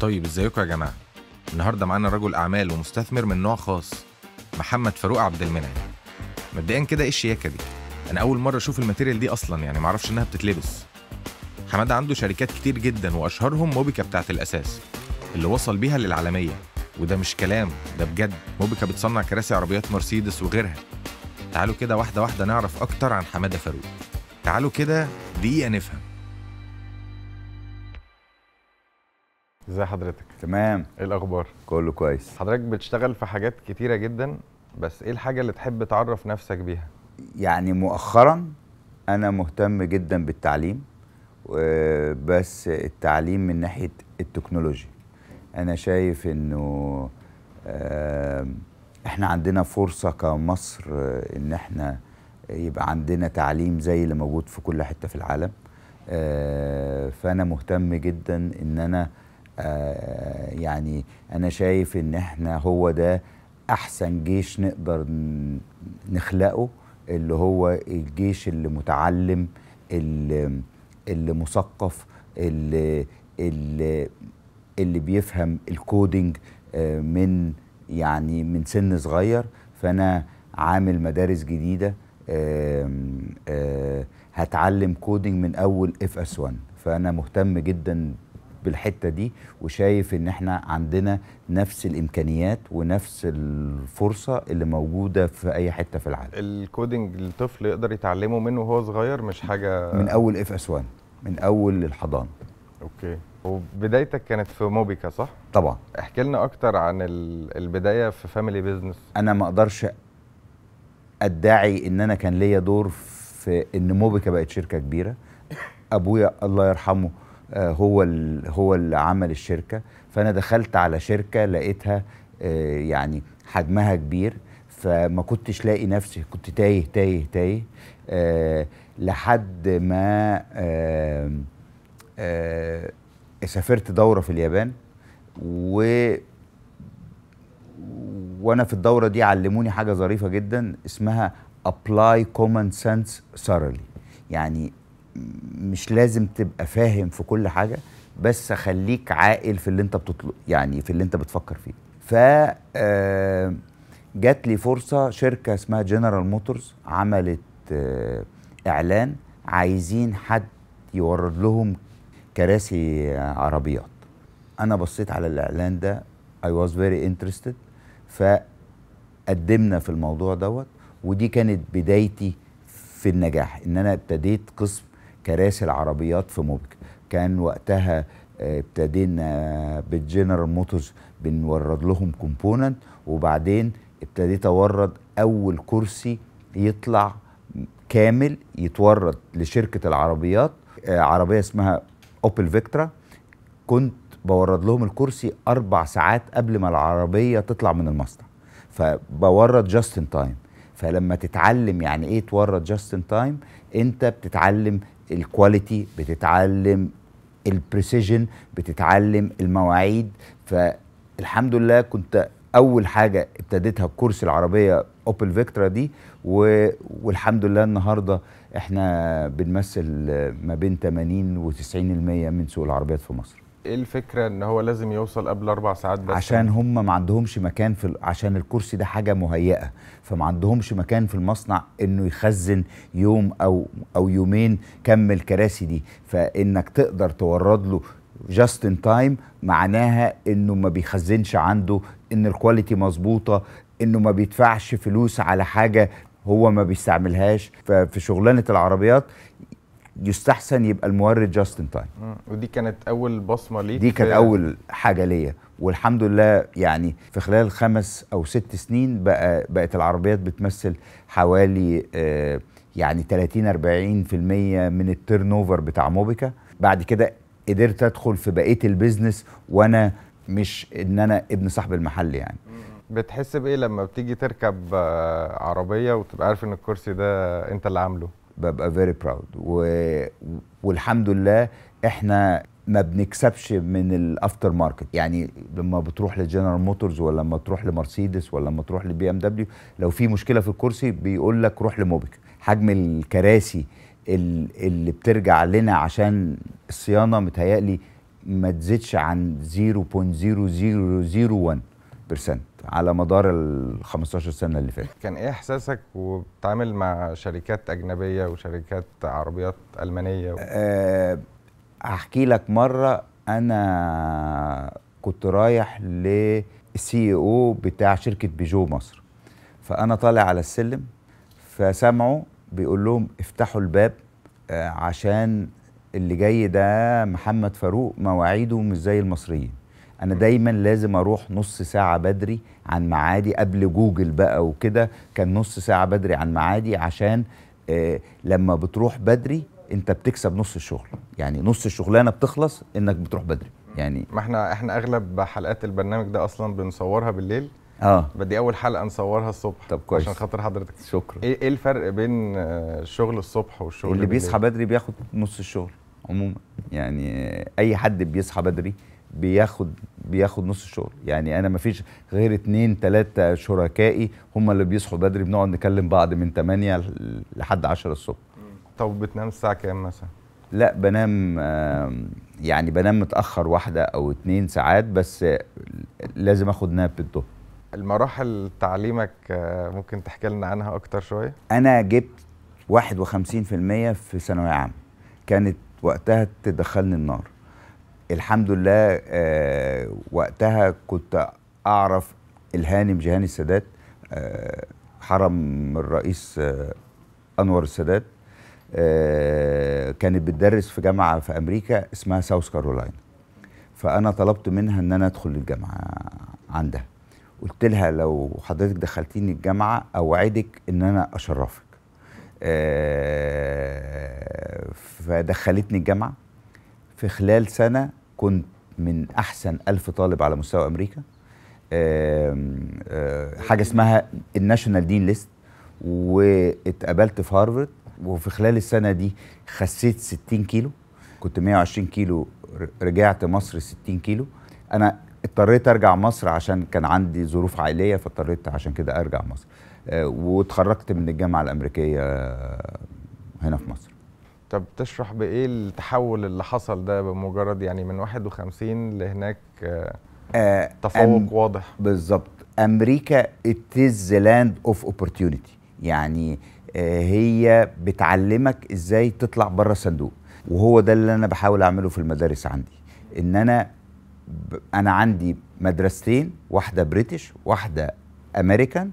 طيب ازيكم يا جماعه النهارده معانا رجل اعمال ومستثمر من نوع خاص محمد فاروق عبد المنعم مبدئيا كده ايه الشياكه دي انا اول مره اشوف الماتيريال دي اصلا يعني معرفش انها بتتلبس حماده عنده شركات كتير جدا واشهرهم موبيكا بتاعه الاساس اللي وصل بيها للعالميه وده مش كلام ده بجد موبيكا بتصنع كراسي عربيات مرسيدس وغيرها تعالوا كده واحده واحده نعرف اكتر عن حماده فاروق تعالوا كده دقيقه نفهم ازي حضرتك تمام ايه الاخبار كله كويس حضرتك بتشتغل في حاجات كتيره جدا بس ايه الحاجه اللي تحب تعرف نفسك بيها يعني مؤخرا انا مهتم جدا بالتعليم بس التعليم من ناحيه التكنولوجيا انا شايف انه احنا عندنا فرصه كمصر ان احنا يبقى عندنا تعليم زي اللي موجود في كل حته في العالم آه، فانا مهتم جدا ان انا آه، يعني انا شايف ان احنا هو ده احسن جيش نقدر نخلقه اللي هو الجيش اللي متعلم اللي, اللي مثقف اللي, اللي اللي بيفهم الكودينج آه، من يعني من سن صغير فانا عامل مدارس جديده آه، هتعلم كودينج من اول اف اس 1 فانا مهتم جدا بالحته دي وشايف ان احنا عندنا نفس الامكانيات ونفس الفرصه اللي موجوده في اي حته في العالم الكودينج الطفل يقدر يتعلمه منه وهو صغير مش حاجه من اول اف اس 1 من اول الحضانه اوكي وبدايتك كانت في موبيكا صح طبعا احكي لنا اكتر عن البدايه في فاميلي بيزنس انا ما اقدرش ادعي ان انا كان ليا دور في ان موبيكا بقت شركه كبيره ابويا الله يرحمه آه، هو هو اللي عمل الشركه فانا دخلت على شركه لقيتها آه، يعني حجمها كبير فما كنتش لاقي نفسي كنت تايه تايه تايه آه، لحد ما سافرت دوره في اليابان و وانا في الدوره دي علموني حاجه ظريفه جدا اسمها ابلاي كومن سنس ثورلي يعني مش لازم تبقى فاهم في كل حاجه بس خليك عاقل في اللي انت بتطلب يعني في اللي انت بتفكر فيه ف آه، جات لي فرصه شركه اسمها جنرال موتورز عملت آه، اعلان عايزين حد يورد لهم كراسي عربيات انا بصيت على الاعلان ده اي واز فيري انترستد فقدمنا في الموضوع دوت ودي كانت بدايتي في النجاح ان انا ابتديت قسم كراسي العربيات في موبيك كان وقتها آه، ابتدينا آه، بالجنرال موتورز بنورد لهم كومبوننت وبعدين ابتديت اورد اول كرسي يطلع كامل يتورد لشركه العربيات آه، عربيه اسمها اوبل فيكترا كنت بورد لهم الكرسي اربع ساعات قبل ما العربيه تطلع من المصنع فبورد جاست ان تايم فلما تتعلم يعني ايه تورد جاست ان تايم انت بتتعلم الكواليتي بتتعلم البريسيجن بتتعلم المواعيد فالحمد لله كنت اول حاجه ابتديتها بكورس العربيه اوبل فيكترا دي و... والحمد لله النهارده احنا بنمثل ما بين 80 و 90% من سوق العربيات في مصر ايه الفكره ان هو لازم يوصل قبل اربع ساعات بس عشان هم ما عندهمش مكان في عشان الكرسي ده حاجه مهيئه فما عندهمش مكان في المصنع انه يخزن يوم او او يومين كم الكراسي دي فانك تقدر تورد له جاست ان تايم معناها انه ما بيخزنش عنده ان الكواليتي مظبوطه انه ما بيدفعش فلوس على حاجه هو ما بيستعملهاش ففي شغلانه العربيات يستحسن يبقى المورد جاست تايم ودي كانت اول بصمه ليك دي كانت اول حاجه ليا والحمد لله يعني في خلال خمس او ست سنين بقى بقت العربيات بتمثل حوالي آه، يعني 30 40% من التيرن اوفر بتاع موبيكا بعد كده قدرت ادخل في بقيه البيزنس وانا مش ان انا ابن صاحب المحل يعني بتحس بايه لما بتيجي تركب آه، عربيه وتبقى عارف ان الكرسي ده انت اللي عامله ببقى فيري براود و... والحمد لله احنا ما بنكسبش من الافتر ماركت يعني لما بتروح لجنرال موتورز ولا لما تروح لمرسيدس ولا لما تروح لبي ام دبليو لو في مشكله في الكرسي بيقول لك روح لموبيك حجم الكراسي اللي بترجع لنا عشان الصيانه متهيألي ما تزيدش عن 0.0001 على مدار ال 15 سنه اللي فاتت كان ايه احساسك وبتتعامل مع شركات اجنبيه وشركات عربيات المانيه و... آه، احكي هحكي لك مره انا كنت رايح للسي او بتاع شركه بيجو مصر فانا طالع على السلم فسمعوا بيقول لهم افتحوا الباب آه، عشان اللي جاي ده محمد فاروق مواعيده مش زي المصريين انا دايما لازم اروح نص ساعه بدري عن معادي قبل جوجل بقى وكده كان نص ساعه بدري عن معادي عشان آه لما بتروح بدري انت بتكسب نص الشغل يعني نص الشغلانه بتخلص انك بتروح بدري يعني ما احنا احنا اغلب حلقات البرنامج ده اصلا بنصورها بالليل اه بدي اول حلقه نصورها الصبح طب كويس عشان خاطر حضرتك شكرا ايه, إيه الفرق بين آه، شغل الصبح والشغل اللي بيصحى بدري بياخد نص الشغل عموما يعني اي حد بيصحى بدري بياخد بياخد نص الشغل يعني انا مفيش غير اتنين تلاتة شركائي هم اللي بيصحوا بدري بنقعد نكلم بعض من 8 لحد 10 الصبح طب بتنام الساعه كام مثلا لا بنام يعني بنام متاخر واحده او اتنين ساعات بس لازم اخد ناب الظهر المراحل تعليمك آه، ممكن تحكي لنا عنها اكتر شويه انا جبت 51% في ثانويه عامه كانت وقتها تدخلني النار الحمد لله آه وقتها كنت اعرف الهانم جهاني السادات آه حرم الرئيس آه انور السادات آه كانت بتدرس في جامعه في امريكا اسمها ساوث كارولاينا فانا طلبت منها ان انا ادخل الجامعه عندها قلت لها لو حضرتك دخلتيني الجامعه اوعدك ان انا اشرفك آه فدخلتني الجامعه في خلال سنه كنت من احسن ألف طالب على مستوى امريكا آه، حاجه اسمها الناشونال دين ليست واتقابلت في هارفرد وفي خلال السنه دي خسيت 60 كيلو كنت 120 كيلو رجعت مصر 60 كيلو انا اضطريت ارجع مصر عشان كان عندي ظروف عائليه فاضطريت عشان كده ارجع مصر آه، واتخرجت من الجامعه الامريكيه هنا في مصر طب تشرح بايه التحول اللي حصل ده بمجرد يعني من 51 لهناك آه تفوق أم واضح بالظبط امريكا اتز لاند اوف اوبورتيونيتي يعني آه هي بتعلمك ازاي تطلع بره الصندوق وهو ده اللي انا بحاول اعمله في المدارس عندي ان انا انا عندي مدرستين واحده بريتش واحده امريكان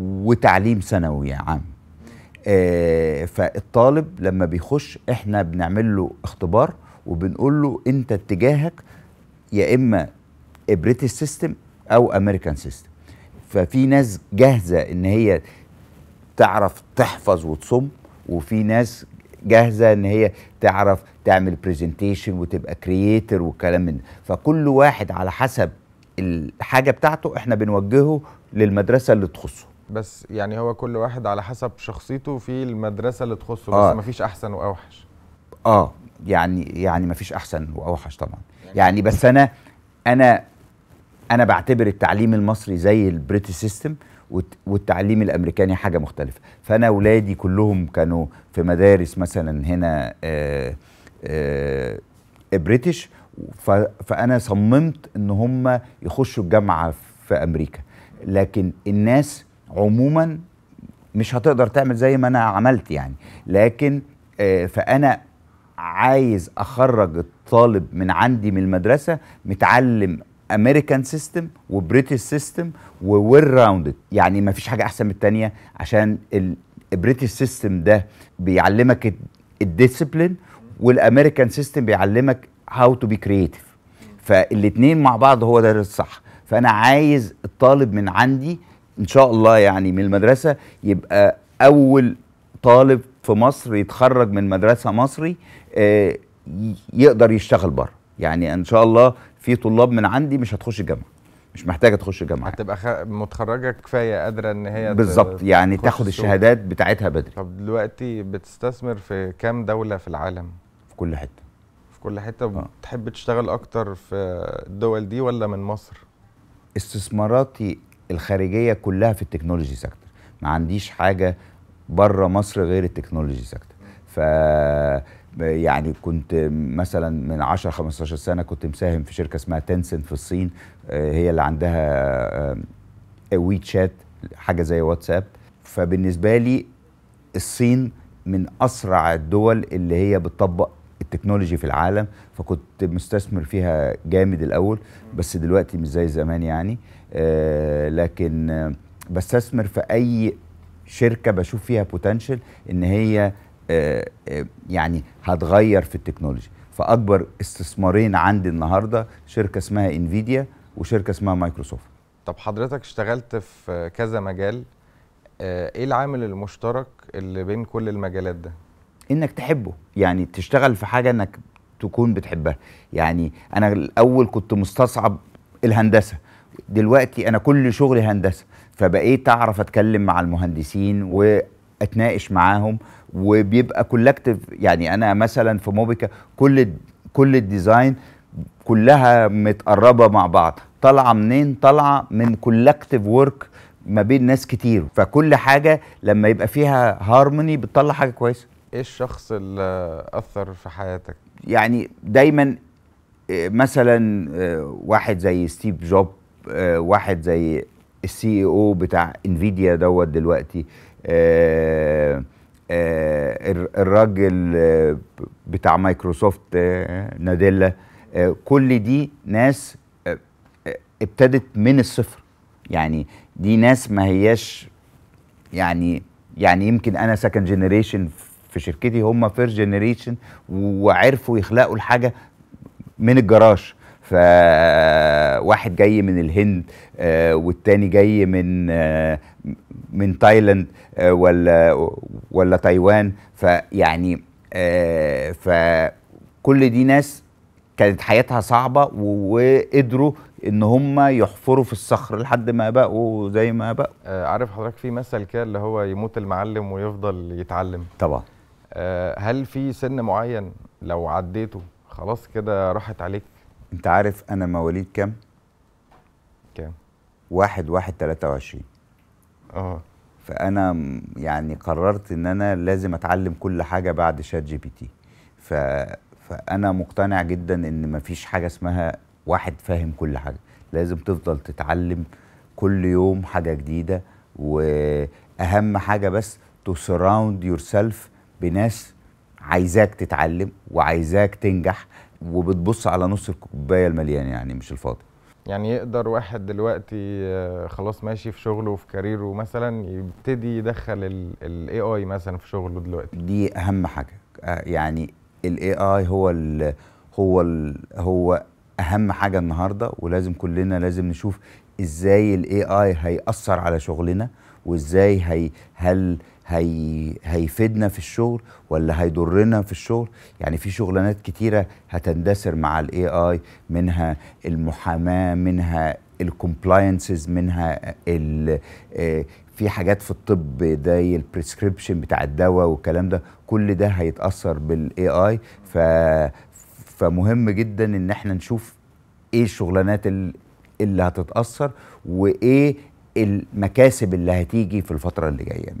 وتعليم ثانوي عام آه، فالطالب لما بيخش احنا بنعمل له اختبار وبنقول له انت اتجاهك يا اما بريتش سيستم او امريكان سيستم ففي ناس جاهزه ان هي تعرف تحفظ وتصم وفي ناس جاهزه ان هي تعرف تعمل برزنتيشن وتبقى كرييتر والكلام من فكل واحد على حسب الحاجه بتاعته احنا بنوجهه للمدرسه اللي تخصه بس يعني هو كل واحد على حسب شخصيته في المدرسه اللي تخصه آه. بس مفيش احسن واوحش اه يعني يعني مفيش احسن واوحش طبعا يعني, يعني بس انا انا انا بعتبر التعليم المصري زي البريتش سيستم والتعليم الامريكاني حاجه مختلفه فانا اولادي كلهم كانوا في مدارس مثلا هنا آه، آه، بريتش فانا صممت ان هم يخشوا الجامعه في امريكا لكن الناس عموما مش هتقدر تعمل زي ما انا عملت يعني لكن آه، فانا عايز اخرج الطالب من عندي من المدرسه متعلم امريكان سيستم وبريتش سيستم وويل راوندد يعني ما فيش حاجه احسن من الثانيه عشان البريتش سيستم ده بيعلمك الديسيبلين والامريكان سيستم بيعلمك هاو تو بي كرييتيف فالاثنين مع بعض هو ده الصح فانا عايز الطالب من عندي ان شاء الله يعني من المدرسه يبقى اول طالب في مصر يتخرج من مدرسه مصري آه، يقدر يشتغل بره يعني ان شاء الله في طلاب من عندي مش هتخش الجامعه مش محتاجه تخش الجامعه هتبقى خ... متخرجه كفايه قادره ان هي بالظبط يعني تاخد الشهادات بتاعتها بدري طب دلوقتي بتستثمر في كام دوله في العالم في كل حته في كل حته آه. بتحب تشتغل اكتر في الدول دي ولا من مصر استثماراتي الخارجيه كلها في التكنولوجي سيكتور ما عنديش حاجه بره مصر غير التكنولوجي سيكتور ف يعني كنت مثلا من 10 15 سنه كنت مساهم في شركه اسمها تنسنت في الصين آه، هي اللي عندها آه، وي تشات حاجه زي واتساب فبالنسبه لي الصين من اسرع الدول اللي هي بتطبق التكنولوجي في العالم فكنت مستثمر فيها جامد الاول بس دلوقتي مش زي زمان يعني آه، لكن بستثمر في اي شركه بشوف فيها بوتنشال ان هي آه، آه، يعني هتغير في التكنولوجي فاكبر استثمارين عندي النهارده شركه اسمها انفيديا وشركه اسمها مايكروسوفت طب حضرتك اشتغلت في كذا مجال ايه العامل المشترك اللي بين كل المجالات ده انك تحبه يعني تشتغل في حاجه انك تكون بتحبها يعني انا الاول كنت مستصعب الهندسه دلوقتي انا كل شغلي هندسه فبقيت اعرف اتكلم مع المهندسين واتناقش معاهم وبيبقى كولكتيف يعني انا مثلا في موبيكا كل كل الديزاين كلها متقربه مع بعض طالعه منين طالعه من كولكتيف ورك ما بين ناس كتير فكل حاجه لما يبقى فيها هارموني بتطلع حاجه كويسه ايه الشخص اللي اثر في حياتك يعني دايما آه، مثلا آه، واحد زي ستيف جوب آه، واحد زي السي او بتاع انفيديا دوت دلوقتي الراجل بتاع مايكروسوفت ناديلا كل دي ناس ابتدت من الصفر يعني دي ناس ما هياش يعني يعني يمكن انا سكند جنريشن في شركتي هم فيرست جنريشن وعرفوا يخلقوا الحاجه من الجراج فواحد جاي من الهند آه، والتاني جاي من آه، من تايلاند آه، ولا ولا تايوان فيعني فكل دي ناس كانت حياتها صعبه وقدروا ان هم يحفروا في الصخر لحد ما بقوا زي ما بقوا عارف حضرتك في مثل كده اللي هو يموت المعلم ويفضل يتعلم طبعا آه، هل في سن معين لو عديته خلاص كده راحت عليك انت عارف انا مواليد كام كام واحد واحد تلاتة وعشرين اه فانا يعني قررت ان انا لازم اتعلم كل حاجه بعد شات جي بي تي ف... فانا مقتنع جدا ان مفيش حاجه اسمها واحد فاهم كل حاجه لازم تفضل تتعلم كل يوم حاجه جديده واهم حاجه بس to surround yourself بناس عايزاك تتعلم وعايزاك تنجح وبتبص على نص الكوبايه المليان يعني مش الفاضي يعني يقدر واحد دلوقتي آه، خلاص ماشي في شغله وفي كاريره مثلا يبتدي يدخل الاي اي مثلا في شغله دلوقتي دي اهم حاجه آه، يعني الاي اي هو الـ هو الـ هو اهم حاجه النهارده ولازم كلنا لازم نشوف ازاي الاي اي هيأثر على شغلنا وازاي هي هل هي... هيفيدنا في الشغل ولا هيضرنا في الشغل يعني في شغلانات كتيره هتندثر مع الاي اي منها المحاماه منها الكومبلاينسز منها ال... آه، في حاجات في الطب زي البريسكريبشن بتاع الدواء والكلام ده كل ده هيتاثر بالاي اي ف فمهم جدا ان احنا نشوف ايه الشغلانات اللي هتتاثر وايه المكاسب اللي هتيجي في الفتره اللي جايه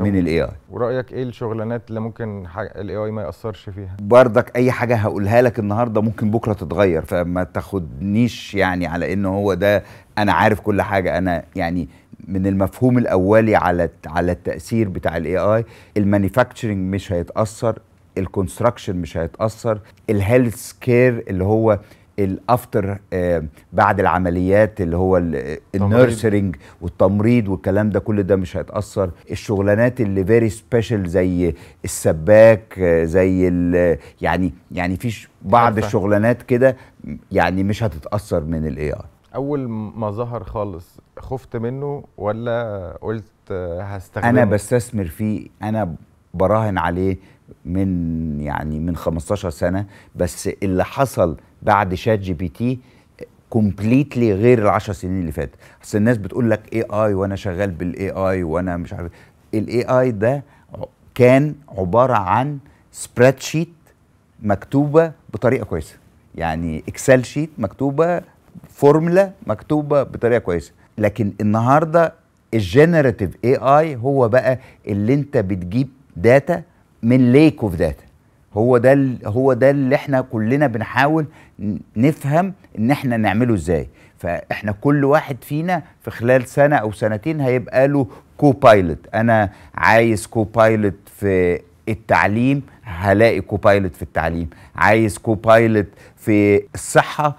من الاي اي ورايك ايه الشغلانات اللي ممكن الاي اي ما ياثرش فيها بردك اي حاجه هقولها لك النهارده ممكن بكره تتغير فما تاخدنيش يعني على ان هو ده انا عارف كل حاجه انا يعني من المفهوم الاولي على على التاثير بتاع الاي اي المانيفاكتشرنج مش هيتاثر الكونستراكشن مش هيتاثر الهيلث كير اللي هو الافتر آه، بعد العمليات اللي هو النيرسرنج والتمريض والكلام ده كل ده مش هيتاثر الشغلانات اللي فيري سبيشال زي السباك آه، زي يعني يعني في بعض الشغلانات كده يعني مش هتتاثر من الاي اول ما ظهر خالص خفت منه ولا قلت آه، هستخدمه انا بستثمر فيه انا براهن عليه من يعني من 15 سنه بس اللي حصل بعد شات جي بي تي كومبليتلي غير العشر سنين اللي فاتت بس الناس بتقول لك اي اي وانا شغال بالاي اي وانا مش عارف إيه. الاي اي ده كان عباره عن سبريد شيت مكتوبه بطريقه كويسه يعني اكسل شيت مكتوبه فورمولا مكتوبه بطريقه كويسه لكن النهارده الجنراتيف اي اي هو بقى اللي انت بتجيب داتا من ليك اوف داتا هو ده هو ده اللي احنا كلنا بنحاول نفهم ان احنا نعمله ازاي فاحنا كل واحد فينا في خلال سنه او سنتين هيبقى له كو بايلوت انا عايز كو بايلوت في التعليم هلاقي كو بايلوت في التعليم عايز كو بايلوت في الصحه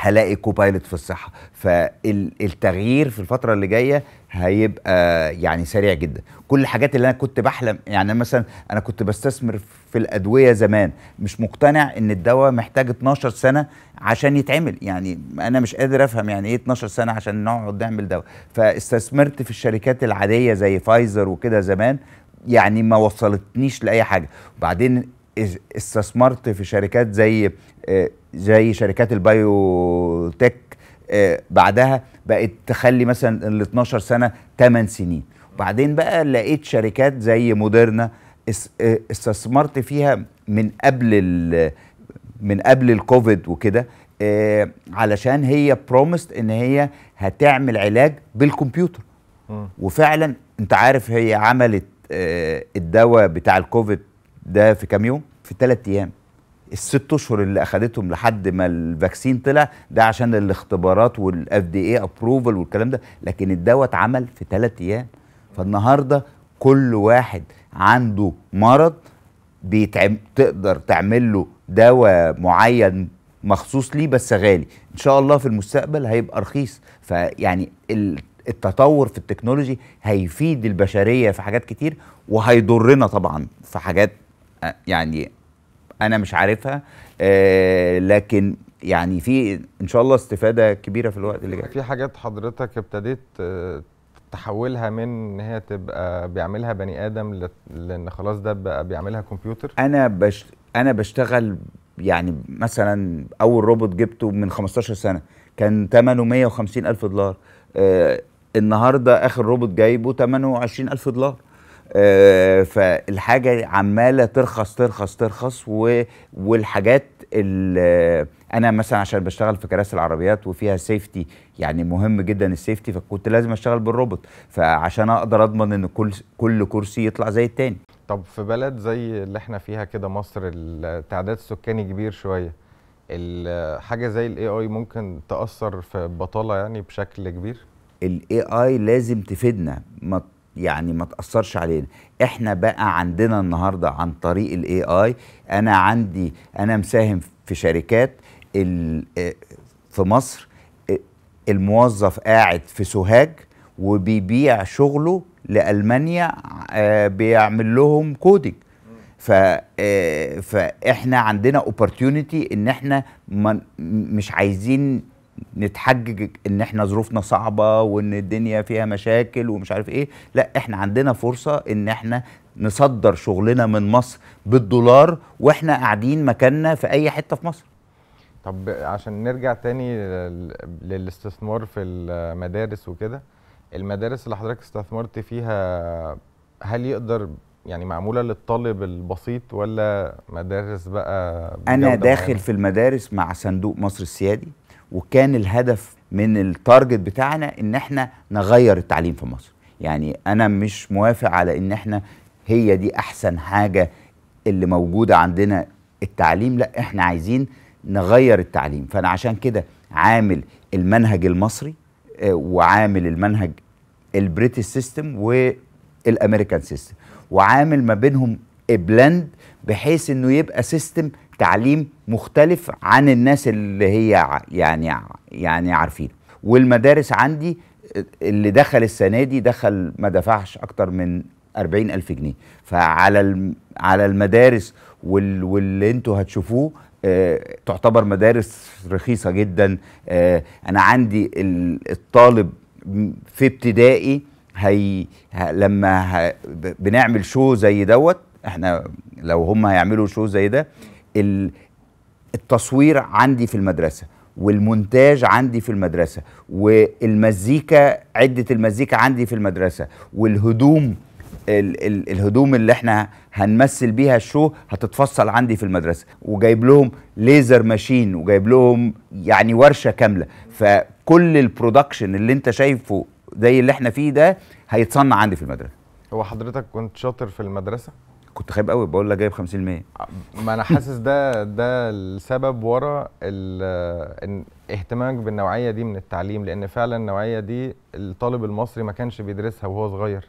هلاقي كوبايلوت في الصحه فالتغيير في الفتره اللي جايه هيبقى يعني سريع جدا كل الحاجات اللي انا كنت بحلم يعني مثلا انا كنت بستثمر في الادويه زمان مش مقتنع ان الدواء محتاج 12 سنه عشان يتعمل يعني انا مش قادر افهم يعني ايه 12 سنه عشان نقعد نعمل دواء فاستثمرت في الشركات العاديه زي فايزر وكده زمان يعني ما وصلتنيش لاي حاجه وبعدين استثمرت في شركات زي آه، زي شركات البايو تك آه، بعدها بقت تخلي مثلا ال 12 سنه 8 سنين وبعدين بقى لقيت شركات زي موديرنا آه، استثمرت فيها من قبل من قبل الكوفيد وكده آه، علشان هي برومست ان هي هتعمل علاج بالكمبيوتر وفعلا انت عارف هي عملت الدواء بتاع الكوفيد ده في كام يوم في ثلاث ايام الست اشهر اللي اخذتهم لحد ما الفاكسين طلع ده عشان الاختبارات والاف دي اي ابروفل والكلام ده لكن الدواء اتعمل في ثلاث ايام فالنهارده كل واحد عنده مرض بيتعم تقدر تعمل له دواء معين مخصوص ليه بس غالي ان شاء الله في المستقبل هيبقى رخيص فيعني التطور في التكنولوجي هيفيد البشريه في حاجات كتير وهيضرنا طبعا في حاجات آه، يعني انا مش عارفها آه لكن يعني في ان شاء الله استفاده كبيره في الوقت اللي جاي في حاجات حضرتك ابتديت آه، تحولها من ان هي تبقى بيعملها بني ادم لان خلاص ده بقى بيعملها كمبيوتر انا بش... انا بشتغل يعني مثلا اول روبوت جبته من 15 سنه كان ثمنه 150 الف دولار آه النهارده اخر روبوت جايبه ثمنه 20 الف دولار آه، فالحاجه عماله ترخص ترخص ترخص و... والحاجات انا مثلا عشان بشتغل في كراسي العربيات وفيها سيفتي يعني مهم جدا السيفتي فكنت لازم اشتغل بالروبوت فعشان اقدر اضمن ان كل كل كرسي يطلع زي التاني طب في بلد زي اللي احنا فيها كده مصر التعداد السكاني كبير شويه حاجه زي الاي اي ممكن تاثر في البطاله يعني بشكل كبير الاي اي لازم تفيدنا ما يعني ما تاثرش علينا احنا بقى عندنا النهارده عن طريق الاي اي انا عندي انا مساهم في شركات آه، في مصر آه، الموظف قاعد في سوهاج وبيبيع شغله لالمانيا آه، بيعمل لهم كودنج ف فاحنا عندنا اوبورتيونيتي ان احنا مش عايزين نتحجج ان احنا ظروفنا صعبه وان الدنيا فيها مشاكل ومش عارف ايه لا احنا عندنا فرصه ان احنا نصدر شغلنا من مصر بالدولار واحنا قاعدين مكاننا في اي حته في مصر طب عشان نرجع تاني للاستثمار في المدارس وكده المدارس اللي حضرتك استثمرت فيها هل يقدر يعني معموله للطالب البسيط ولا مدارس بقى انا داخل معنا. في المدارس مع صندوق مصر السيادي وكان الهدف من التارجت بتاعنا ان احنا نغير التعليم في مصر يعني انا مش موافق على ان احنا هي دي احسن حاجه اللي موجوده عندنا التعليم لا احنا عايزين نغير التعليم فانا عشان كده عامل المنهج المصري آه، وعامل المنهج البريتش سيستم والامريكان سيستم وعامل ما بينهم بلند بحيث انه يبقى سيستم تعليم مختلف عن الناس اللي هي يعني يعني عارفينه والمدارس عندي اللي دخل السنه دي دخل ما دفعش اكتر من أربعين ألف جنيه فعلى على المدارس وال واللي انتوا هتشوفوه آه، تعتبر مدارس رخيصة جدا آه، أنا عندي الطالب في ابتدائي هي لما بنعمل شو زي دوت احنا لو هم هيعملوا شو زي ده التصوير عندي في المدرسه والمونتاج عندي في المدرسه والمزيكا عده المزيكا عندي في المدرسه والهدوم ال ال الهدوم اللي احنا هنمثل بيها الشو هتتفصل عندي في المدرسه وجايب لهم ليزر ماشين وجايب لهم يعني ورشه كامله فكل البرودكشن اللي انت شايفه زي اللي احنا فيه ده هيتصنع عندي في المدرسه هو حضرتك كنت شاطر في المدرسه كنت خايب قوي بقول لك جايب 50% آه، ما انا حاسس ده ده السبب ورا اهتمامك بالنوعيه دي من التعليم لان فعلا النوعيه دي الطالب المصري ما كانش بيدرسها وهو صغير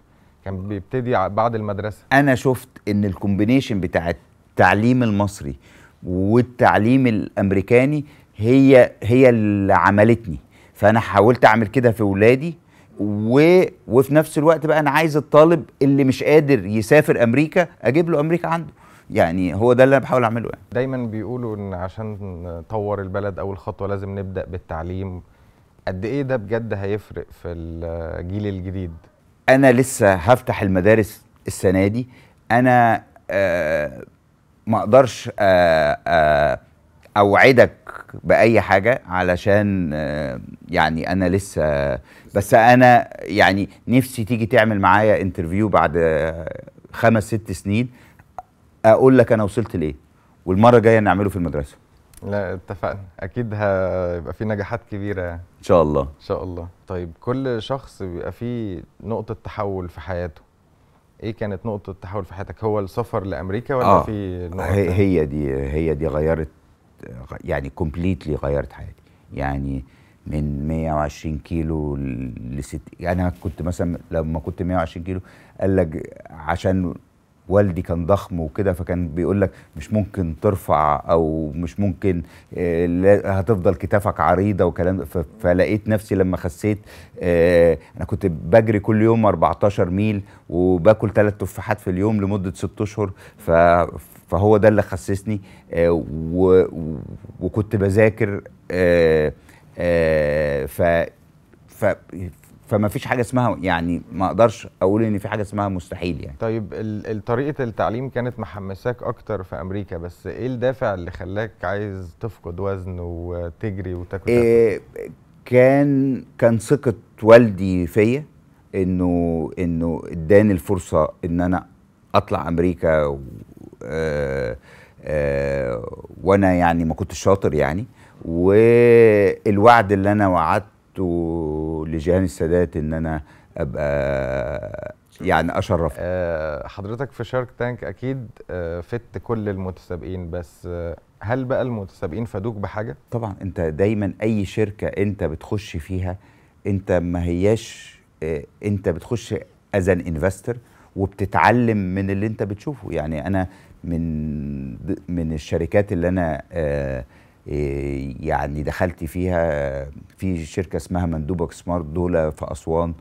كان بيبتدي بعد المدرسه انا شفت ان الكومبينيشن بتاع التعليم المصري والتعليم الامريكاني هي هي اللي عملتني فانا حاولت اعمل كده في اولادي و... وفي نفس الوقت بقى انا عايز الطالب اللي مش قادر يسافر امريكا اجيب له امريكا عنده يعني هو ده اللي انا بحاول اعمله يعني. دايما بيقولوا ان عشان نطور البلد اول خطوه لازم نبدا بالتعليم قد ايه ده بجد هيفرق في الجيل الجديد انا لسه هفتح المدارس السنه دي انا آه ما اقدرش آه آه اوعدك باي حاجه علشان آه، يعني انا لسه بس انا يعني نفسي تيجي تعمل معايا انترفيو بعد آه، خمس ست سنين اقول لك انا وصلت لايه والمره الجايه نعمله في المدرسه لا اتفقنا اكيد هيبقى في نجاحات كبيره يعني ان شاء الله ان شاء الله طيب كل شخص بيبقى فيه نقطه تحول في حياته ايه كانت نقطه التحول في حياتك هو السفر لامريكا ولا آه. في نقطة هي دي هي دي غيرت يعني كومبليتلي غيرت حياتي يعني من 120 كيلو ل 60 يعني انا كنت مثلا لما كنت 120 كيلو قال لك عشان والدي كان ضخم وكده فكان بيقول لك مش ممكن ترفع او مش ممكن آه، هتفضل كتافك عريضه وكلام فلقيت نفسي لما خسيت آه، انا كنت بجري كل يوم 14 ميل وباكل ثلاث تفاحات في اليوم لمده ست اشهر فهو ده اللي خسسني آه، وكنت بذاكر آه، آه، ف فما فيش حاجه اسمها يعني ما اقدرش اقول ان في حاجه اسمها مستحيل يعني طيب طريقه التعليم كانت محمساك اكتر في امريكا بس ايه الدافع اللي خلاك عايز تفقد وزن وتجري وتاكل إيه كان كان ثقه والدي فيا انه انه اداني الفرصه ان انا اطلع امريكا آه، آه، وانا يعني ما كنتش شاطر يعني والوعد اللي انا وعدته لجيهان السادات ان انا ابقى يعني اشرف أه حضرتك في شارك تانك اكيد آه، فت كل المتسابقين بس هل بقى المتسابقين فادوك بحاجه طبعا انت دايما اي شركه انت بتخش فيها انت ما هياش انت بتخش از ان انفستر وبتتعلم من اللي انت بتشوفه يعني انا من من الشركات اللي انا آه، آه، يعني دخلت فيها في شركه اسمها مندوبك سمارت دولا في اسوان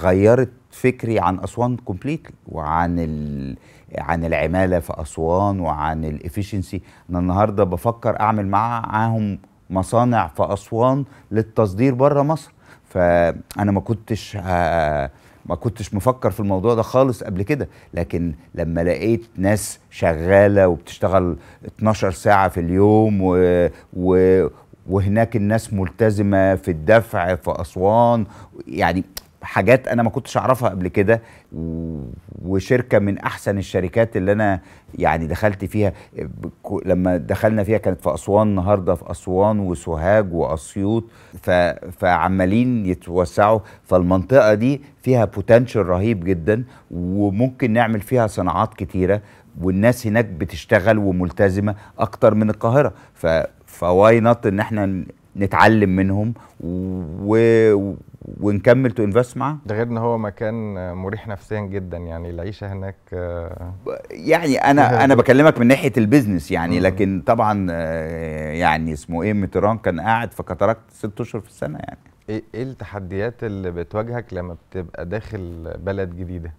غيرت فكري عن اسوان كومبليتلي وعن عن العماله في اسوان وعن الافشنسي انا النهارده بفكر اعمل معاهم مصانع في اسوان للتصدير بره مصر فانا ما كنتش آه، ما كنتش مفكر في الموضوع ده خالص قبل كده لكن لما لقيت ناس شغاله وبتشتغل 12 ساعه في اليوم و... و... وهناك الناس ملتزمه في الدفع في اسوان يعني حاجات انا ما كنتش اعرفها قبل كده وشركه من احسن الشركات اللي انا يعني دخلت فيها لما دخلنا فيها كانت في اسوان النهارده في اسوان وسوهاج واسيوط فعمالين يتوسعوا فالمنطقه دي فيها بوتنشال رهيب جدا وممكن نعمل فيها صناعات كتيره والناس هناك بتشتغل وملتزمه اكتر من القاهره فواي نوت ان احنا نتعلم منهم و... ونكمل تو انفست معاه ده غير ان هو مكان مريح نفسيا جدا يعني العيشه هناك آه، يعني انا انا بكلمك من ناحيه البيزنس يعني لكن طبعا آه، يعني اسمه ايه متران كان قاعد فكتركت ست اشهر في السنه يعني إيه،, ايه التحديات اللي بتواجهك لما بتبقى داخل بلد جديده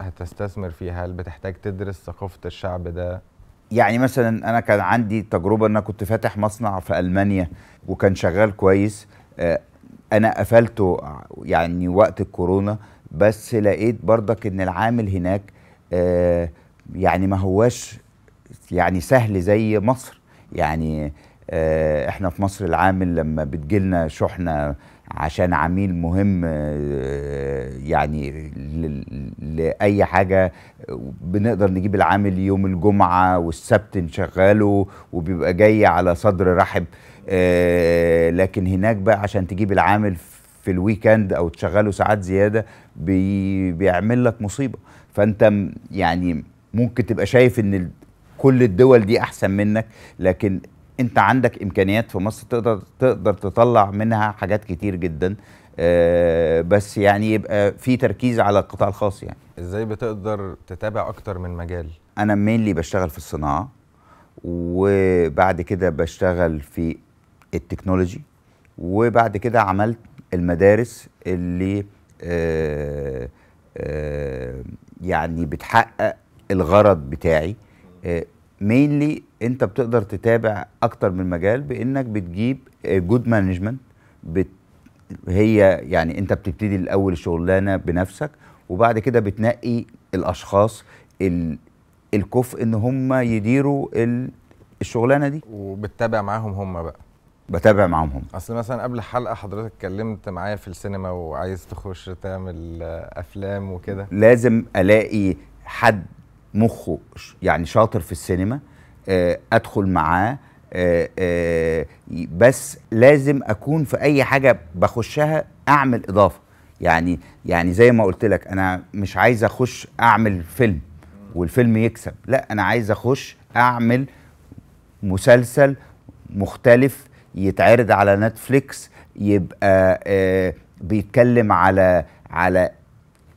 هتستثمر فيها هل بتحتاج تدرس ثقافه الشعب ده يعني مثلا انا كان عندي تجربه ان انا كنت فاتح مصنع في المانيا وكان شغال كويس آه، انا قفلته يعني وقت الكورونا بس لقيت برضك ان العامل هناك آه يعني ما هواش يعني سهل زي مصر يعني آه احنا في مصر العامل لما بتجيلنا شحنه عشان عميل مهم آه، يعني لاي حاجه بنقدر نجيب العامل يوم الجمعه والسبت نشغله وبيبقى جاي على صدر رحب آه، لكن هناك بقى عشان تجيب العامل في الويكند او تشغله ساعات زياده بيعمل لك مصيبه فانت يعني ممكن تبقى شايف ان كل الدول دي احسن منك لكن انت عندك امكانيات في مصر تقدر تقدر تطلع منها حاجات كتير جدا آه، بس يعني يبقى في تركيز على القطاع الخاص يعني ازاي بتقدر تتابع اكتر من مجال انا مينلي بشتغل في الصناعه وبعد كده بشتغل في التكنولوجي وبعد كده عملت المدارس اللي آه، آه، يعني بتحقق الغرض بتاعي مينلي انت بتقدر تتابع اكتر من مجال بانك بتجيب جود آه، مانجمنت بت هي يعني انت بتبتدي الاول شغلانه بنفسك وبعد كده بتنقي الاشخاص الكفء ان هم يديروا الشغلانه دي وبتتابع معاهم هم بقى بتابع معاهم هم اصل مثلا قبل حلقه حضرتك اتكلمت معايا في السينما وعايز تخش تعمل آه، افلام وكده لازم الاقي حد مخه يعني شاطر في السينما آه، ادخل معاه آه، آه، بس لازم اكون في اي حاجه بخشها اعمل اضافه يعني يعني زي ما قلت لك انا مش عايز اخش اعمل فيلم والفيلم يكسب لا انا عايز اخش اعمل مسلسل مختلف يتعرض على نتفليكس يبقى بيتكلم على على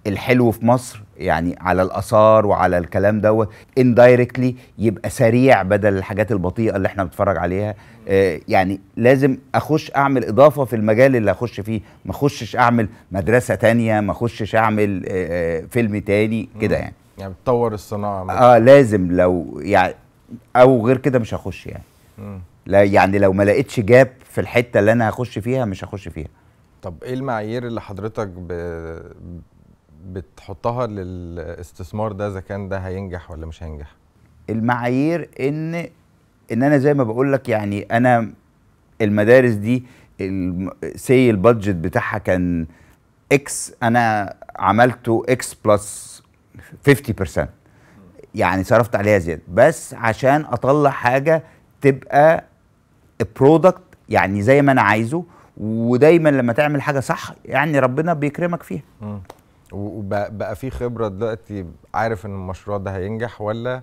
الحلو في مصر يعني على الاثار وعلى الكلام دوت اندايركتلي يبقى سريع بدل الحاجات البطيئه اللي احنا بنتفرج عليها آه يعني لازم اخش اعمل اضافه في المجال اللي هخش فيه ما اخشش اعمل مدرسه تانية ما اخشش اعمل آه, آه، فيلم تاني كده يعني يعني بتطور الصناعه اه لازم لو يعني او غير كده مش هخش يعني لا يعني لو ما لقيتش جاب في الحته اللي انا هخش فيها مش هخش فيها طب ايه المعايير اللي حضرتك ب... بتحطها للاستثمار ده اذا كان ده هينجح ولا مش هينجح المعايير ان ان انا زي ما بقول لك يعني انا المدارس دي سي البادجت بتاعها كان اكس انا عملته اكس بلس 50% يعني صرفت عليها زياده بس عشان اطلع حاجه تبقى برودكت يعني زي ما انا عايزه ودايما لما تعمل حاجه صح يعني ربنا بيكرمك فيها وبقى في خبره دلوقتي عارف ان المشروع ده هينجح ولا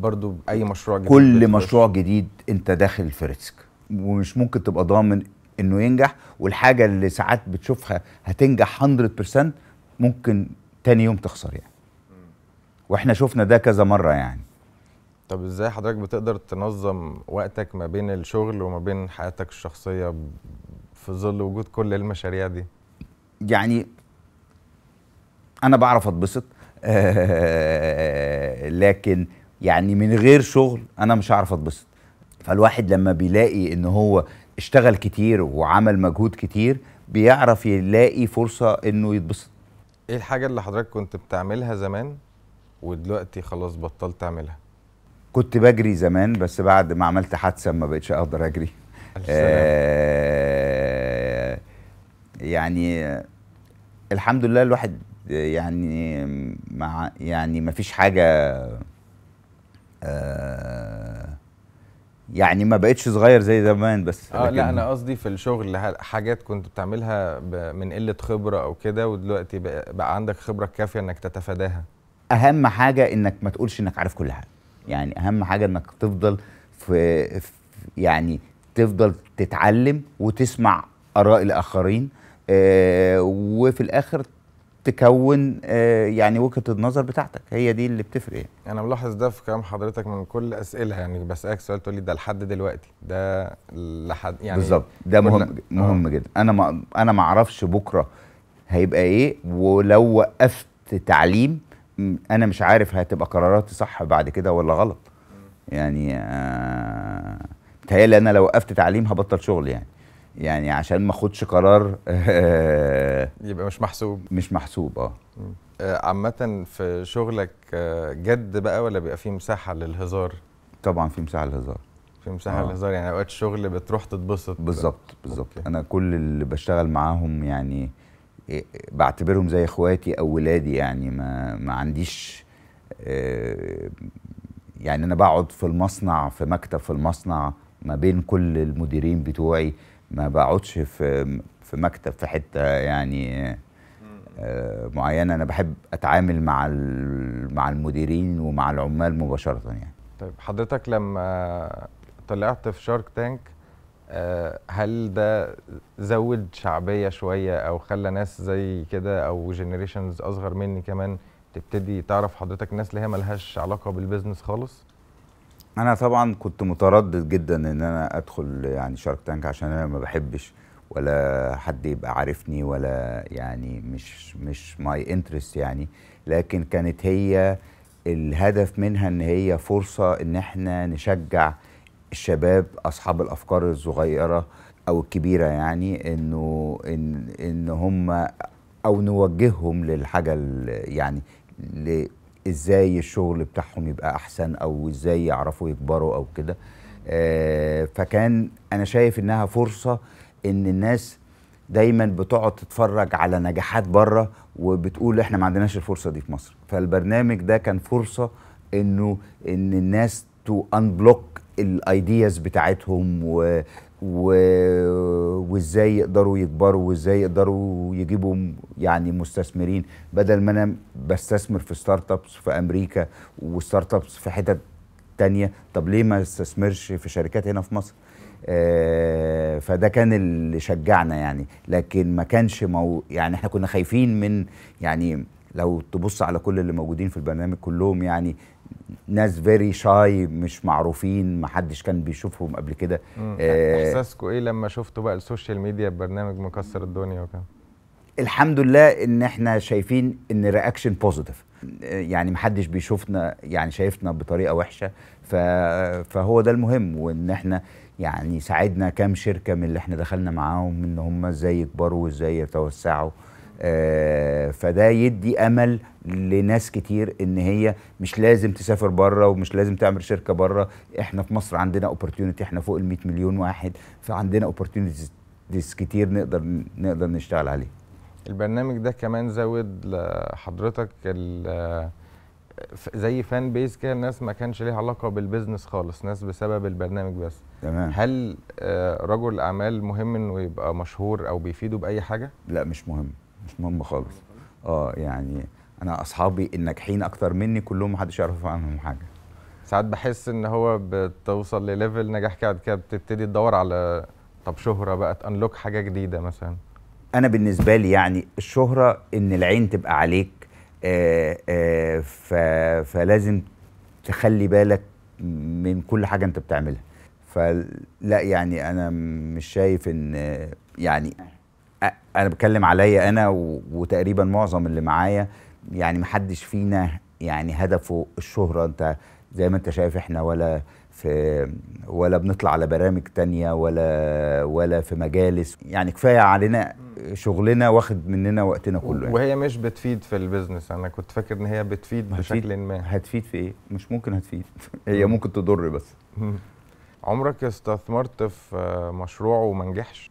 برضو اي مشروع جديد كل مشروع جديد انت داخل في ريسك ومش ممكن تبقى ضامن انه ينجح والحاجه اللي ساعات بتشوفها هتنجح 100% ممكن تاني يوم تخسر يعني واحنا شفنا ده كذا مره يعني طب ازاي حضرتك بتقدر تنظم وقتك ما بين الشغل وما بين حياتك الشخصيه في ظل وجود كل المشاريع دي يعني انا بعرف اتبسط آه، لكن يعني من غير شغل انا مش هعرف اتبسط فالواحد لما بيلاقي ان هو اشتغل كتير وعمل مجهود كتير بيعرف يلاقي فرصه انه يتبسط ايه الحاجه اللي حضرتك كنت بتعملها زمان ودلوقتي خلاص بطلت تعملها كنت بجري زمان بس بعد ما عملت حادثه ما بقتش اقدر اجري آه يعني الحمد لله الواحد يعني مع يعني ما فيش حاجه آه يعني ما بقتش صغير زي زمان بس اه لا انا قصدي في الشغل حاجات كنت بتعملها من قله خبره او كده ودلوقتي بقى عندك خبره كافيه انك تتفاداها اهم حاجه انك ما تقولش انك عارف كل حاجه يعني اهم حاجه انك تفضل في, في يعني تفضل تتعلم وتسمع اراء الاخرين آه وفي الاخر تكون آه، يعني وجهه النظر بتاعتك هي دي اللي بتفرق يعني. انا ملاحظ ده في كلام حضرتك من كل اسئله يعني بسالك سؤال تقول لي ده لحد دلوقتي ده لحد يعني بالظبط ده مهم مهم آه. جدا انا ما انا ما اعرفش بكره هيبقى ايه ولو وقفت تعليم انا مش عارف هتبقى قراراتي صح بعد كده ولا غلط يعني آه متهيألي انا لو وقفت تعليم هبطل شغل يعني يعني عشان ما اخدش قرار آه، يبقى مش محسوب مش محسوب اه, آه، عامة في شغلك آه، جد بقى ولا بيبقى في مساحة للهزار؟ طبعا في مساحة للهزار في مساحة آه. للهزار يعني اوقات الشغل بتروح تتبسط بالظبط بالظبط انا كل اللي بشتغل معاهم يعني إيه، بعتبرهم زي اخواتي او ولادي يعني ما ما عنديش يعني انا بقعد في المصنع في مكتب في المصنع ما بين كل المديرين بتوعي ما بقعدش في في مكتب في حته يعني آه، معينه انا بحب اتعامل مع مع المديرين ومع العمال مباشره يعني طيب حضرتك لما طلعت في شارك آه، تانك هل ده زود شعبيه شويه او خلى ناس زي كده او جنريشنز اصغر مني كمان تبتدي تعرف حضرتك الناس اللي هي ملهاش علاقه بالبيزنس خالص انا طبعا كنت متردد جدا ان انا ادخل يعني شارك تانك عشان انا ما بحبش ولا حد يبقى عارفني ولا يعني مش مش ماي انترست يعني لكن كانت هي الهدف منها ان هي فرصه ان احنا نشجع الشباب اصحاب الافكار الصغيره او الكبيره يعني انه ان ان هم او نوجههم للحاجه يعني ازاي الشغل بتاعهم يبقى احسن او ازاي يعرفوا يكبروا او كده آه، فكان انا شايف انها فرصه ان الناس دايما بتقعد تتفرج على نجاحات بره وبتقول احنا ما عندناش الفرصه دي في مصر فالبرنامج ده كان فرصه انه ان الناس تو انبلوك الايدياز بتاعتهم و و... وازاي يقدروا يكبروا وازاي يقدروا يجيبوا يعني مستثمرين بدل ما انا بستثمر في ستارت ابس في امريكا وستارت ابس في حتت تانية طب ليه ما استثمرش في شركات هنا في مصر آه فده كان اللي شجعنا يعني لكن ما كانش مو يعني احنا كنا خايفين من يعني لو تبص على كل اللي موجودين في البرنامج كلهم يعني ناس فيري شاي مش معروفين محدش كان بيشوفهم قبل كده يعني آه احساسكم ايه لما شفتوا بقى السوشيال ميديا برنامج مكسر الدنيا وكده الحمد لله ان احنا شايفين ان رياكشن آه، بوزيتيف يعني محدش بيشوفنا يعني شايفنا بطريقه وحشه فهو ده المهم وان احنا يعني ساعدنا كام شركه من اللي احنا دخلنا معاهم ان هم ازاي يكبروا وازاي يتوسعوا آه، فده يدي امل لناس كتير ان هي مش لازم تسافر بره ومش لازم تعمل شركه بره احنا في مصر عندنا اوبورتيونيتي احنا فوق ال 100 مليون واحد فعندنا اوبورتيونيتيز كتير نقدر نقدر نشتغل عليه البرنامج ده كمان زود لحضرتك زي فان بيز كده ناس ما كانش ليها علاقه بالبيزنس خالص ناس بسبب البرنامج بس تمام هل آه، رجل اعمال مهم انه يبقى مشهور او بيفيده باي حاجه لا مش مهم مش مهم خالص اه يعني انا اصحابي الناجحين اكتر مني كلهم محدش يعرف عنهم حاجه ساعات بحس ان هو بتوصل لليفل نجاح كده كده بتبتدي تدور على طب شهره بقى تانلوك حاجه جديده مثلا انا بالنسبه لي يعني الشهره ان العين تبقى عليك آآ آه، آآ آه، فلازم تخلي بالك من كل حاجه انت بتعملها فلا يعني انا مش شايف ان يعني انا بتكلم عليا انا وتقريبا معظم اللي معايا يعني محدش فينا يعني هدفه الشهره انت زي ما انت شايف احنا ولا في ولا بنطلع على برامج تانية ولا ولا في مجالس يعني كفايه علينا شغلنا واخد مننا وقتنا كله يعني. وهي مش بتفيد في البيزنس انا كنت فاكر ان هي بتفيد بشكل ما هتفيد في ايه مش ممكن هتفيد هي ممكن تضر بس عمرك استثمرت في مشروع وما نجحش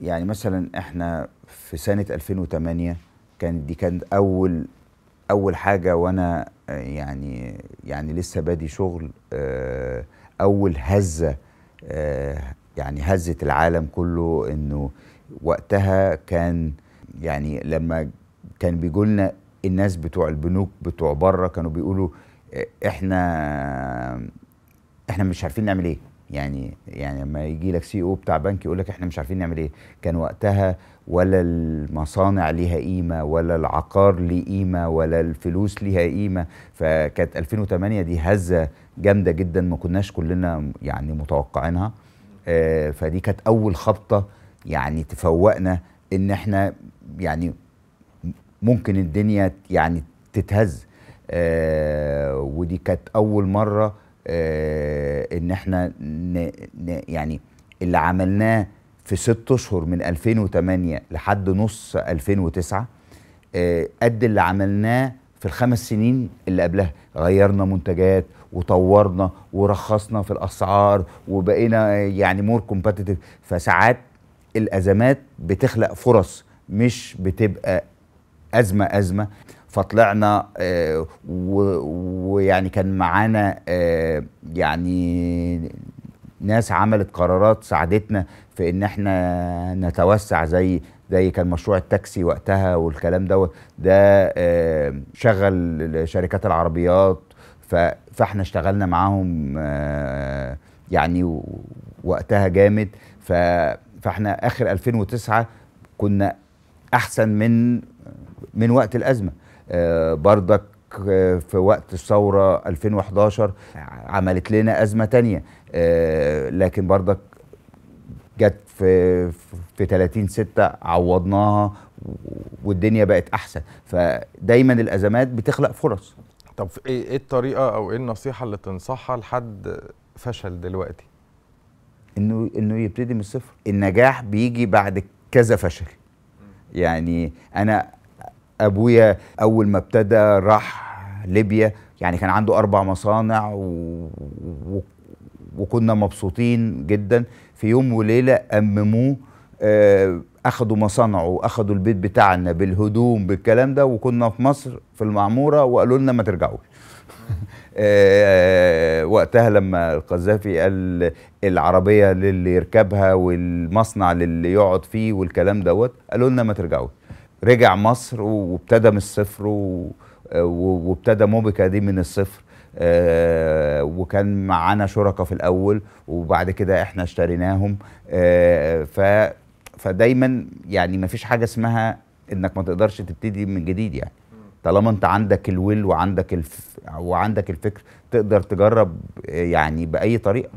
يعني مثلا احنا في سنه 2008 كان دي كانت اول اول حاجه وانا آه، يعني يعني لسه بادي شغل آه، اول هزه آه، يعني هزت العالم كله انه وقتها كان يعني لما كان بيقول لنا الناس بتوع البنوك بتوع بره كانوا بيقولوا احنا احنا مش عارفين نعمل ايه يعني يعني لما يجي لك سي او e بتاع بنك يقول لك احنا مش عارفين نعمل ايه كان وقتها ولا المصانع ليها قيمه ولا العقار ليه قيمه ولا الفلوس ليها قيمه فكانت 2008 دي هزه جامده جدا ما كناش كلنا يعني متوقعينها آه فدي كانت اول خبطه يعني تفوقنا ان احنا يعني ممكن الدنيا يعني تتهز آه ودي كانت اول مره آه، ان احنا ن ن يعني اللي عملناه في ست اشهر من 2008 لحد نص 2009 آه، قد اللي عملناه في الخمس سنين اللي قبلها غيرنا منتجات وطورنا ورخصنا في الاسعار وبقينا يعني مور كومبتيتيف فساعات الازمات بتخلق فرص مش بتبقى ازمه ازمه فطلعنا آه، ويعني كان معانا آه، يعني ناس عملت قرارات ساعدتنا في ان احنا نتوسع زي زي كان مشروع التاكسي وقتها والكلام دوت ده آه، شغل شركات العربيات فاحنا اشتغلنا معاهم يعني وقتها جامد فاحنا اخر 2009 كنا احسن من من وقت الازمه آه، بردك آه، في وقت الثورة 2011 عملت لنا أزمة تانية آه، لكن بردك جت في في 30 6 عوضناها والدنيا بقت احسن فدايما الازمات بتخلق فرص طب إيه،, ايه الطريقه او ايه النصيحه اللي تنصحها لحد فشل دلوقتي انه انه يبتدي من الصفر النجاح بيجي بعد كذا فشل يعني انا ابويا اول ما ابتدى راح ليبيا يعني كان عنده اربع مصانع و... و... وكنا مبسوطين جدا في يوم وليله امموه آه، اخذوا مصانعه واخذوا البيت بتاعنا بالهدوم بالكلام ده وكنا في مصر في المعموره وقالوا لنا ما ترجعوش آه، وقتها لما القذافي قال العربيه للي يركبها والمصنع للي يقعد فيه والكلام دوت قالوا لنا ما ترجعوش رجع مصر وابتدى من الصفر وابتدى موبيكا دي من الصفر آه، وكان معانا شركاء في الاول وبعد كده احنا اشتريناهم آه، ف فدايما يعني ما فيش حاجه اسمها انك ما تقدرش تبتدي من جديد يعني طالما انت عندك الويل وعندك الف... وعندك الفكر تقدر تجرب آه، يعني باي طريقه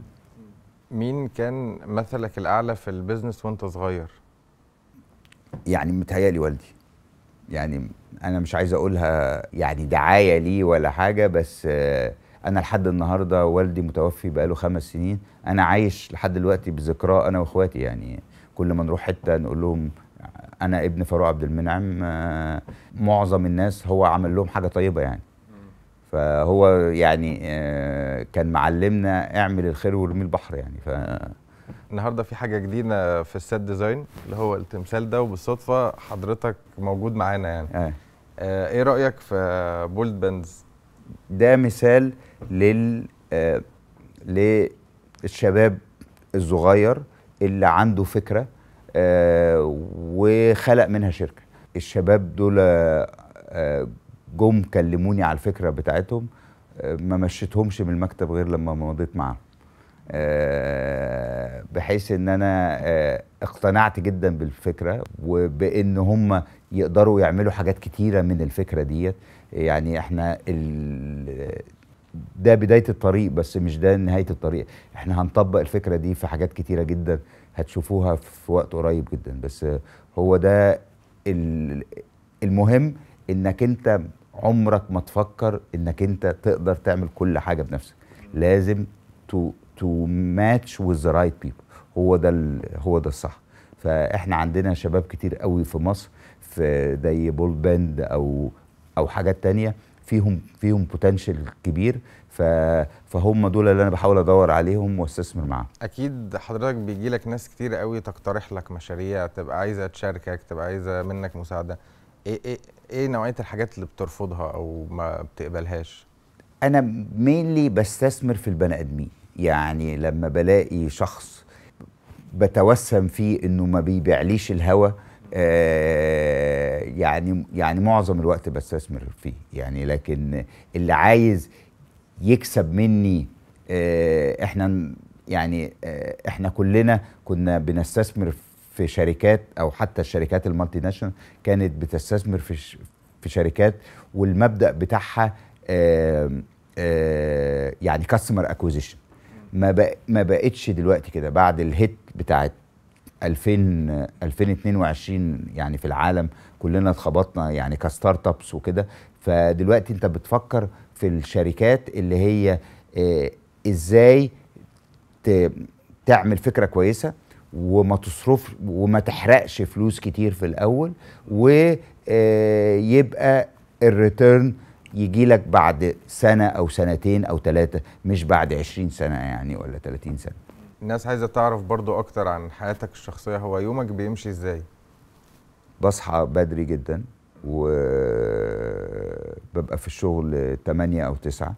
مين كان مثلك الاعلى في البيزنس وانت صغير يعني متهيالي والدي يعني انا مش عايز اقولها يعني دعايه ليه ولا حاجه بس آه، انا لحد النهارده والدي متوفي بقاله خمس سنين انا عايش لحد دلوقتي بذكراه انا واخواتي يعني كل ما نروح حته نقول لهم انا ابن فاروق عبد المنعم آه، معظم الناس هو عمل لهم حاجه طيبه يعني فهو يعني آه، كان معلمنا اعمل الخير وارمي البحر يعني ف النهارده في حاجه جديده في السيت ديزاين اللي هو التمثال ده وبالصدفه حضرتك موجود معانا يعني آه. آه ايه رايك في بولد بنز ده مثال لل آه للشباب الصغير اللي عنده فكره آه وخلق منها شركه الشباب دول آه, آه، جم كلموني على الفكره بتاعتهم آه، ما مشيتهمش من المكتب غير لما مضيت معاهم آه، بحيث ان انا آه، اقتنعت جدا بالفكره وبان هم يقدروا يعملوا حاجات كتيره من الفكره ديت يعني احنا ده بدايه الطريق بس مش ده نهايه الطريق احنا هنطبق الفكره دي في حاجات كتيره جدا هتشوفوها في وقت قريب جدا بس هو ده المهم انك انت عمرك ما تفكر انك انت تقدر تعمل كل حاجه بنفسك لازم to match with the right people هو ده هو ده الصح فاحنا عندنا شباب كتير قوي في مصر في زي بول باند او او حاجات تانية فيهم فيهم بوتنشال كبير فهم دول اللي انا بحاول ادور عليهم واستثمر معاهم اكيد حضرتك بيجي لك ناس كتير قوي تقترح لك مشاريع تبقى عايزه تشاركك تبقى عايزه منك مساعده ايه ايه ايه نوعيه الحاجات اللي بترفضها او ما بتقبلهاش انا مينلي بستثمر في البني ادمين يعني لما بلاقي شخص بتوسم فيه انه ما بيبيعليش الهوى آه، يعني يعني معظم الوقت بستثمر فيه يعني لكن اللي عايز يكسب مني آه، احنا يعني آه، احنا كلنا كنا بنستثمر في شركات او حتى الشركات المالتي ناشونال كانت بتستثمر في في شركات والمبدا بتاعها يعني كاستمر اكوزيشن ما بق... ما بقتش دلوقتي كده بعد الهيت بتاعت 2000 2022 يعني في العالم كلنا اتخبطنا يعني كستارت ابس وكده فدلوقتي انت بتفكر في الشركات اللي هي اه ازاي ت... تعمل فكره كويسه وما تصرف وما تحرقش فلوس كتير في الاول ويبقى آه، الريتيرن يجي لك بعد سنة أو سنتين أو ثلاثة مش بعد 20 سنة يعني ولا 30 سنة الناس عايزة تعرف برضو أكتر عن حياتك الشخصية هو يومك بيمشي إزاي؟ بصحى بدري جدا وببقى في الشغل 8 أو 9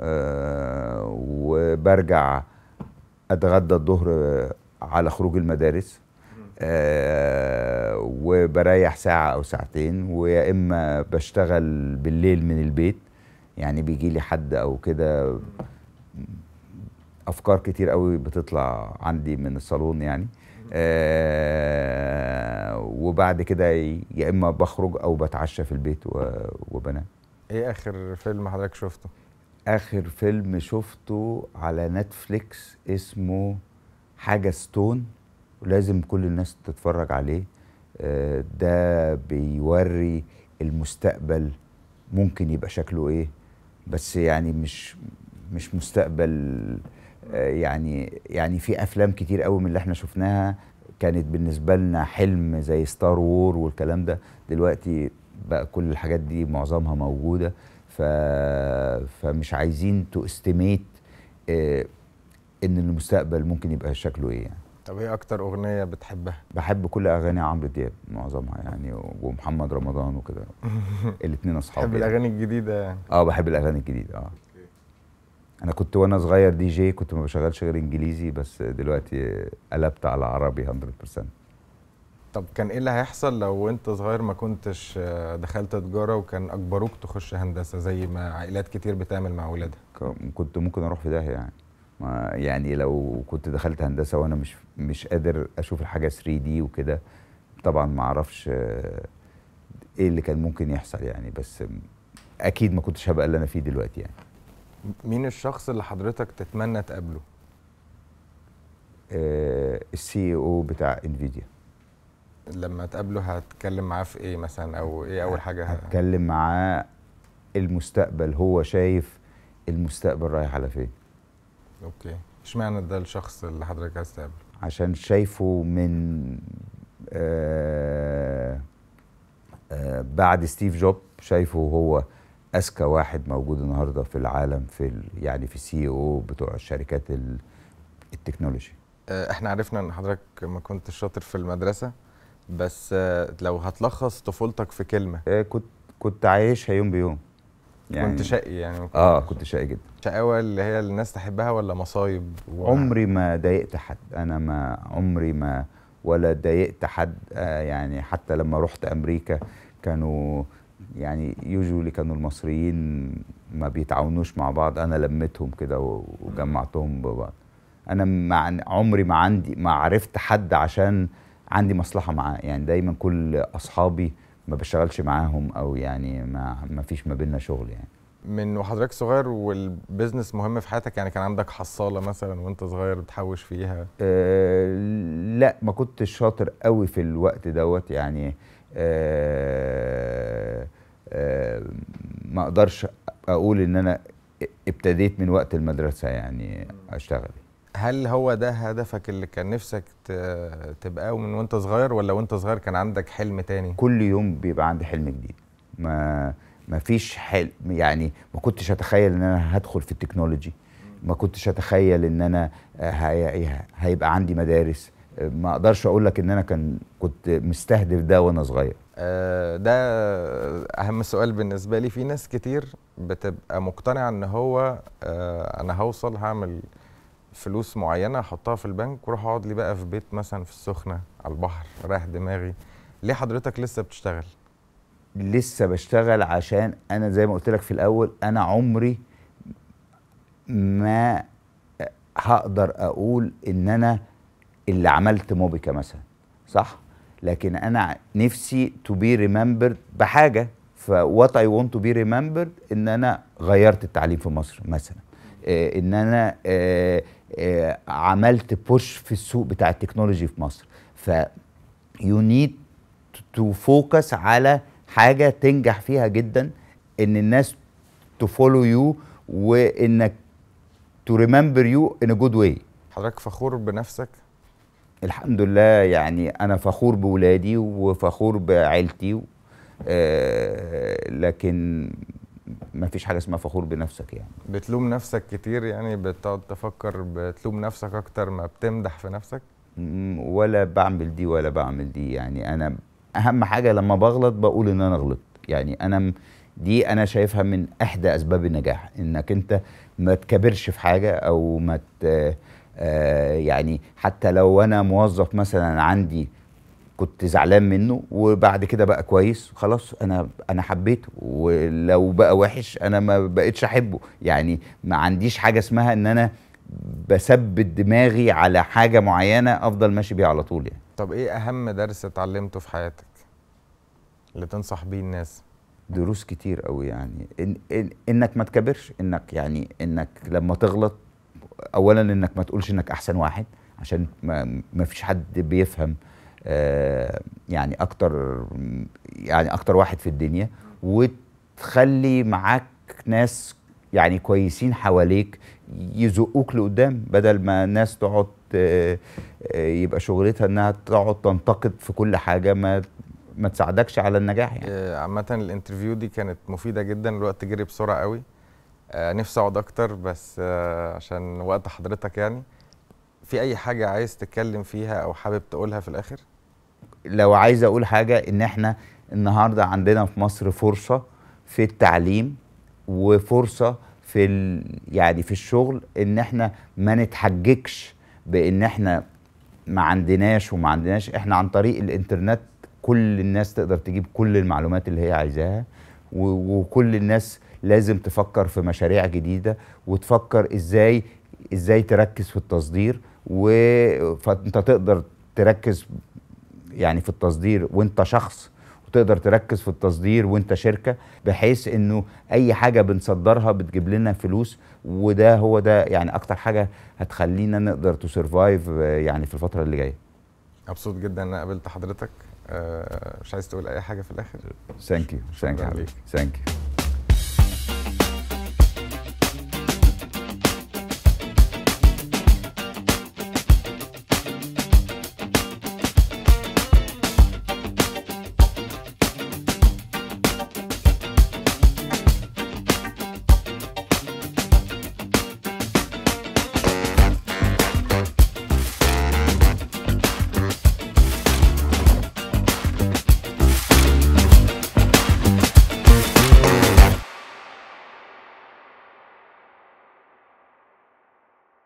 آه، وبرجع أتغدى الظهر على خروج المدارس آه، وبريح ساعة أو ساعتين ويا إما بشتغل بالليل من البيت يعني بيجي لي حد أو كده أفكار كتير قوي بتطلع عندي من الصالون يعني آه، وبعد كده يا إما بخرج أو بتعشى في البيت وبنام إيه آخر فيلم حضرتك شفته؟ آخر فيلم شفته على نتفليكس اسمه حاجة ستون ولازم كل الناس تتفرج عليه آه، ده بيوري المستقبل ممكن يبقى شكله ايه بس يعني مش مش مستقبل آه، يعني يعني في افلام كتير قوي من اللي احنا شفناها كانت بالنسبه لنا حلم زي ستار وور والكلام ده دلوقتي بقى كل الحاجات دي معظمها موجوده ف... فمش عايزين تو استيميت آه، ان المستقبل ممكن يبقى شكله ايه يعني طب ايه اكتر اغنيه بتحبها بحب كل اغاني عمرو دياب معظمها يعني ومحمد رمضان وكده الاثنين اصحابي بحب يعني. الاغاني الجديده يعني اه بحب الاغاني الجديده اه انا كنت وانا صغير دي جي كنت ما بشغلش غير انجليزي بس دلوقتي قلبت على عربي 100% طب كان ايه اللي هيحصل لو انت صغير ما كنتش آه، دخلت تجاره وكان اجبروك تخش هندسه زي ما عائلات كتير بتعمل مع اولادها كنت ممكن اروح في داهيه يعني ما يعني لو كنت دخلت هندسه وانا مش مش قادر اشوف الحاجه 3 دي وكده طبعا ما اعرفش آه، ايه اللي كان ممكن يحصل يعني بس اكيد ما كنتش هبقى اللي انا فيه دلوقتي يعني مين الشخص اللي حضرتك تتمنى تقابله آه، السي او بتاع انفيديا لما تقابله هتكلم معاه في ايه مثلا او ايه اول حاجه هتكلم معاه المستقبل هو شايف المستقبل رايح على فين اوكي اشمعنى ده الشخص اللي حضرتك عايز تقابله عشان شايفه من آآ آه، آآ آه، بعد ستيف جوب شايفه هو اذكى واحد موجود النهارده في العالم في يعني في سي او بتوع الشركات التكنولوجي آه، احنا عرفنا ان حضرتك ما كنتش شاطر في المدرسه بس لو هتلخص طفولتك في كلمه كنت كنت عايشها يوم بيوم يعني كنت شقي يعني اه كنت شقي جدا شقاوه اللي هي الناس تحبها ولا مصايب و... عمري ما ضايقت حد انا ما عمري ما ولا ضايقت حد آه يعني حتى لما رحت امريكا كانوا يعني يوجولي كانوا المصريين ما بيتعاونوش مع بعض انا لميتهم كده وجمعتهم ببعض انا مع عمري ما عندي ما عرفت حد عشان عندي مصلحه معاه يعني دايما كل اصحابي ما بشتغلش معاهم او يعني ما, ما فيش ما بيننا شغل يعني من وحضرتك صغير والبزنس مهم في حياتك يعني كان عندك حصاله مثلا وانت صغير بتحوش فيها أه لا ما كنتش شاطر قوي في الوقت دوت يعني أه أه ما اقدرش اقول ان انا ابتديت من وقت المدرسه يعني اشتغل هل هو ده هدفك اللي كان نفسك تبقاه من وانت صغير ولا وانت صغير كان عندك حلم تاني؟ كل يوم بيبقى عندي حلم جديد ما ما فيش حلم يعني ما كنتش اتخيل ان انا هدخل في التكنولوجي ما كنتش اتخيل ان انا آه، هيبقى عندي مدارس آه، ما اقدرش اقول لك ان انا كان كنت مستهدف ده وانا صغير آه، ده اهم سؤال بالنسبه لي في ناس كتير بتبقى مقتنعه ان هو انا هوصل هعمل فلوس معينه احطها في البنك واروح اقعد لي بقى في بيت مثلا في السخنه على البحر رايح دماغي ليه حضرتك لسه بتشتغل لسه بشتغل عشان انا زي ما قلت لك في الاول انا عمري ما هقدر اقول ان انا اللي عملت موبيكا مثلا صح لكن انا نفسي تو بي ريممبرد بحاجه فوات اي ونت تو بي ريممبرد ان انا غيرت التعليم في مصر مثلا إيه ان انا إيه آه، عملت بوش في السوق بتاع التكنولوجي في مصر ف يو نيد تو فوكس على حاجه تنجح فيها جدا ان الناس تفولو يو وانك تو ريمبر يو ان ا جود واي حضرتك فخور بنفسك الحمد لله يعني انا فخور بولادي وفخور بعيلتي آه لكن ما فيش حاجه اسمها فخور بنفسك يعني بتلوم نفسك كتير يعني بتقعد تفكر بتلوم نفسك اكتر ما بتمدح في نفسك ولا بعمل دي ولا بعمل دي يعني انا اهم حاجه لما بغلط بقول ان انا غلطت يعني انا دي انا شايفها من احدى اسباب النجاح انك انت ما تكبرش في حاجه او ما آه، يعني حتى لو انا موظف مثلا عندي كنت زعلان منه وبعد كده بقى كويس خلاص انا انا حبيته ولو بقى وحش انا ما بقتش احبه يعني ما عنديش حاجه اسمها ان انا بثبت دماغي على حاجه معينه افضل ماشي بيها على طول يعني طب ايه اهم درس اتعلمته في حياتك اللي تنصح بيه الناس دروس كتير قوي يعني إن إن انك ما تكبرش انك يعني انك لما تغلط اولا انك ما تقولش انك احسن واحد عشان ما, ما فيش حد بيفهم آه، يعني اكتر يعني اكتر واحد في الدنيا وتخلي معاك ناس يعني كويسين حواليك يزقوك لقدام بدل ما الناس تقعد آه، آه، يبقى شغلتها انها تقعد تنتقد في كل حاجه ما ما تساعدكش على النجاح يعني عامه الانترفيو دي كانت مفيده جدا الوقت جري بسرعه قوي نفسي اقعد اكتر بس عشان وقت حضرتك يعني في اي حاجه عايز تتكلم فيها او حابب تقولها في الاخر لو عايز اقول حاجه ان احنا النهارده عندنا في مصر فرصه في التعليم وفرصه في ال... يعني في الشغل ان احنا ما نتحججش بان احنا ما عندناش وما عندناش احنا عن طريق الانترنت كل الناس تقدر تجيب كل المعلومات اللي هي عايزاها و... وكل الناس لازم تفكر في مشاريع جديده وتفكر ازاي ازاي تركز في التصدير و... فانت تقدر تركز يعني في التصدير وانت شخص وتقدر تركز في التصدير وانت شركه بحيث انه اي حاجه بنصدرها بتجيب لنا فلوس وده هو ده يعني اكتر حاجه هتخلينا نقدر تو سرفايف آه، يعني في الفتره اللي جايه مبسوط جدا ان قابلت حضرتك آه، مش عايز تقول اي حاجه في الاخر ثانك يو ثانك يو ثانك يو